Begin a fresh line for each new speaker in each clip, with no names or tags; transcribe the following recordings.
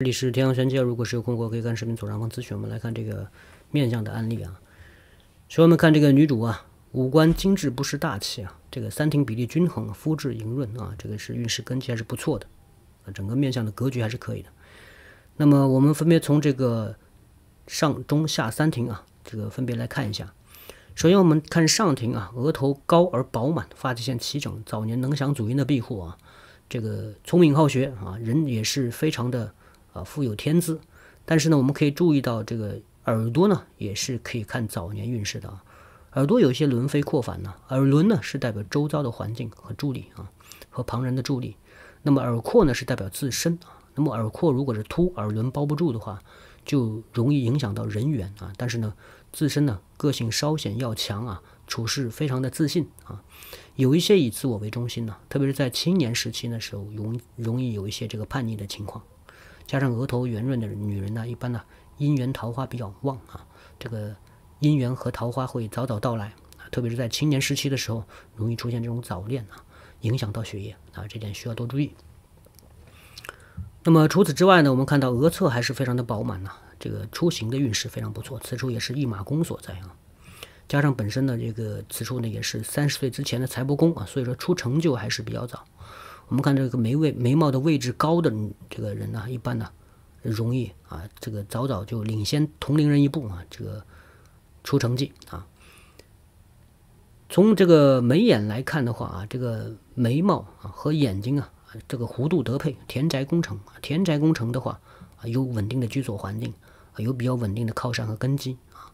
这里是天阳玄机如果是有空惑，可以看视频左上方咨询。我们来看这个面相的案例啊，所以我们看这个女主啊，五官精致不失大气啊，这个三庭比例均衡，肤质莹润啊，这个是运势根基还是不错的，啊，整个面相的格局还是可以的。那么我们分别从这个上中下三庭啊，这个分别来看一下。首先我们看上庭啊，额头高而饱满，发际线齐整，早年能享祖荫的庇护啊，这个聪明好学啊，人也是非常的。啊，富有天资，但是呢，我们可以注意到这个耳朵呢，也是可以看早年运势的啊。耳朵有一些轮飞扩反呢，耳轮呢是代表周遭的环境和助力啊，和旁人的助力。那么耳廓呢是代表自身啊。那么耳廓如果是凸，耳轮包不住的话，就容易影响到人缘啊。但是呢，自身呢个性稍显要强啊，处事非常的自信啊，有一些以自我为中心呢，特别是在青年时期的时候，容容易有一些这个叛逆的情况。加上额头圆润的女人呢，一般呢姻缘桃花比较旺啊，这个姻缘和桃花会早早到来啊，特别是在青年时期的时候，容易出现这种早恋啊，影响到学业啊，这点需要多注意。那么除此之外呢，我们看到额侧还是非常的饱满呢，这个出行的运势非常不错，此处也是一马宫所在啊，加上本身呢这个此处呢也是三十岁之前的财帛宫啊，所以说出成就还是比较早。我们看这个眉位，眉毛的位置高的这个人呢，一般呢容易啊，这个早早就领先同龄人一步啊，这个出成绩啊。从这个眉眼来看的话啊，这个眉毛啊和眼睛啊这个弧度得配，田宅工程，田宅工程的话啊，有稳定的居所环境，有比较稳定的靠山和根基啊。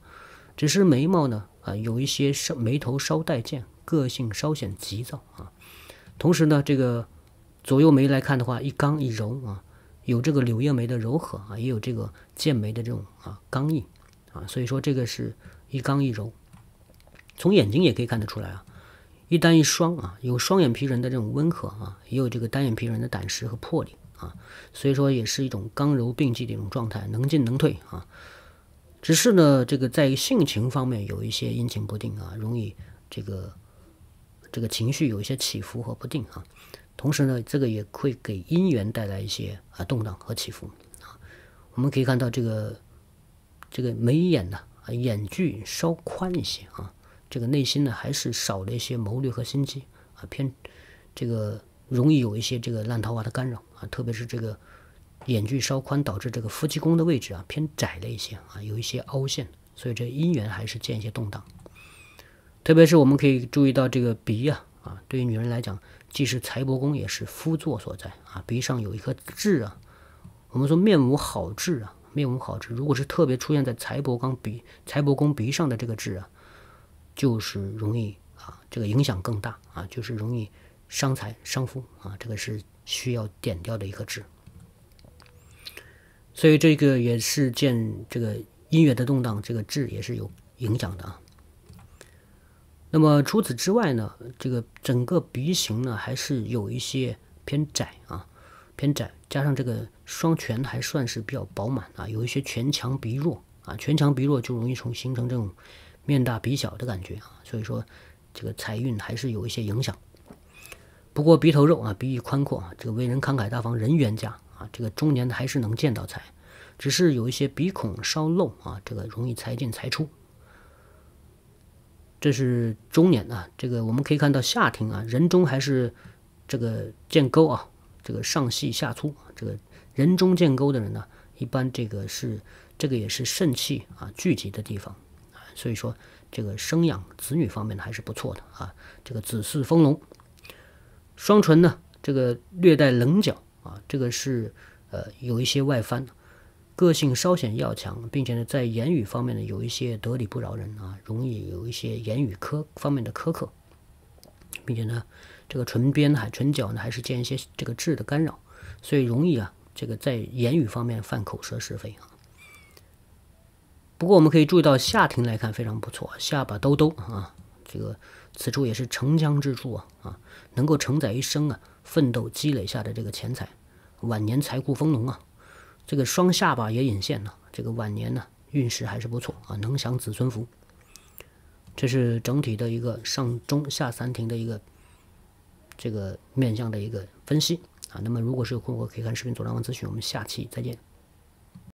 只是眉毛呢啊，有一些眉头稍带剑，个性稍显急躁啊。同时呢这个。左右眉来看的话，一刚一柔啊，有这个柳叶眉的柔和啊，也有这个剑眉的这种啊刚硬啊，所以说这个是一刚一柔。从眼睛也可以看得出来啊，一单一双啊，有双眼皮人的这种温和啊，也有这个单眼皮人的胆识和魄力啊，所以说也是一种刚柔并济的一种状态，能进能退啊。只是呢，这个在性情方面有一些阴晴不定啊，容易这个这个情绪有一些起伏和不定啊。同时呢，这个也会给姻缘带来一些啊动荡和起伏啊。我们可以看到这个这个眉眼呢，啊眼距稍宽一些啊。这个内心呢，还是少了一些谋略和心机啊，偏这个容易有一些这个烂桃花的干扰啊。特别是这个眼距稍宽，导致这个夫妻宫的位置啊偏窄了一些啊，有一些凹陷，所以这姻缘还是见一些动荡。特别是我们可以注意到这个鼻啊。啊，对于女人来讲，既是财帛宫，也是夫座所在啊。鼻上有一颗痣啊，我们说面无好痣啊，面无好痣。如果是特别出现在财帛宫鼻、财帛宫鼻上的这个痣啊，就是容易啊，这个影响更大啊，就是容易伤财伤夫啊。这个是需要点掉的一颗痣。所以这个也是见这个音乐的动荡，这个痣也是有影响的啊。那么除此之外呢，这个整个鼻形呢还是有一些偏窄啊，偏窄，加上这个双颧还算是比较饱满啊，有一些颧强鼻弱啊，颧强鼻弱就容易从形成这种面大鼻小的感觉啊，所以说这个财运还是有一些影响。不过鼻头肉啊，鼻翼宽阔啊，这个为人慷慨大方，人缘佳啊，这个中年还是能见到财，只是有一些鼻孔稍漏啊，这个容易财进财出。这是中年啊，这个我们可以看到下庭啊，人中还是这个见沟啊，这个上细下粗，这个人中见沟的人呢，一般这个是这个也是肾气啊聚集的地方啊，所以说这个生养子女方面呢还是不错的啊，这个子嗣丰隆，双唇呢这个略带棱角啊，这个是呃有一些外翻。个性稍显要强，并且呢，在言语方面呢，有一些得理不饶人啊，容易有一些言语苛方面的苛刻，并且呢，这个唇边还唇角呢，还是见一些这个痣的干扰，所以容易啊，这个在言语方面犯口舌是非啊。不过我们可以注意到下庭来看非常不错，下巴兜兜啊，这个此处也是承江之处啊啊，能够承载一生啊奋斗积累下的这个钱财，晚年财库丰隆啊。这个双下巴也引线呢，这个晚年呢运势还是不错啊，能享子孙福。这是整体的一个上中下三庭的一个这个面相的一个分析啊。那么，如果是有困惑，可以看视频左上方咨询。我们下期再见。